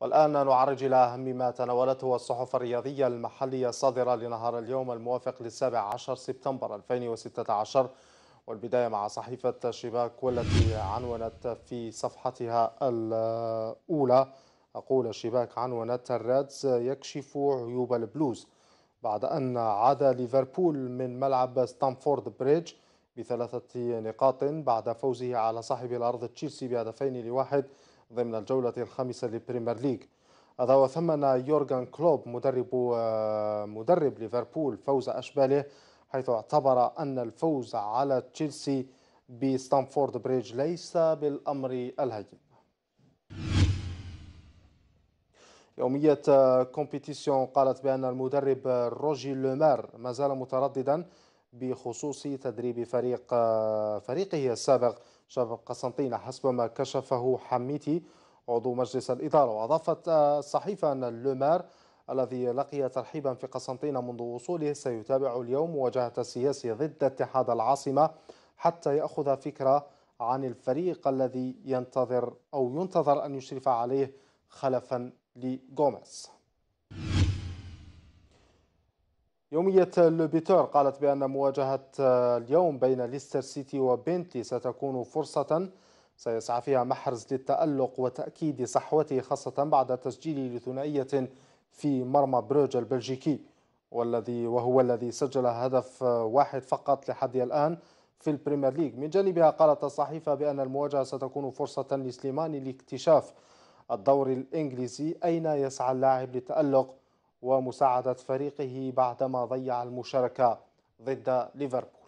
والآن نعرج إلى أهم ما تناولته الصحف الرياضية المحلية الصادرة لنهار اليوم الموافق للسابع عشر سبتمبر 2016 والبداية مع صحيفة شباك والتي عنونت في صفحتها الأولى أقول شباك عنونت الرادز يكشف عيوب البلوز بعد أن عاد ليفربول من ملعب ستانفورد بريدج بثلاثة نقاط بعد فوزه على صاحب الأرض تشيلسي بهدفين لواحد ضمن الجولة الخامسة للبريمير ليج هذا ثمن يورغان كلوب مدرب آه، مدرب ليفربول فوز أشباله حيث اعتبر أن الفوز على تشيلسي بستانفورد بريدج ليس بالأمر الهين يومية آه، كومبيتيسيون قالت بأن المدرب آه، روجي لومار ما زال مترددا بخصوص تدريب فريق فريقه السابق شباب قسنطينة حسب ما كشفه حميتي عضو مجلس الإدارة وأضافت الصحيفة أن لومار الذي لقي ترحيبا في قسنطينة منذ وصوله سيتابع اليوم مواجهة السياسي ضد اتحاد العاصمة حتى يأخذ فكرة عن الفريق الذي ينتظر أو ينتظر أن يشرف عليه خلفا لجوميز يومية لوبيتور قالت بأن مواجهة اليوم بين ليستر سيتي وبنتي ستكون فرصة سيسعى فيها محرز للتألق وتأكيد صحوته خاصة بعد تسجيل لثنائية في مرمى بروج البلجيكي والذي وهو الذي سجل هدف واحد فقط لحد الآن في البريمير ليج من جانبها قالت الصحيفة بأن المواجهة ستكون فرصة لسليماني لاكتشاف الدوري الإنجليزي أين يسعى اللاعب للتألق ومساعدة فريقه بعدما ضيع المشاركة ضد ليفربول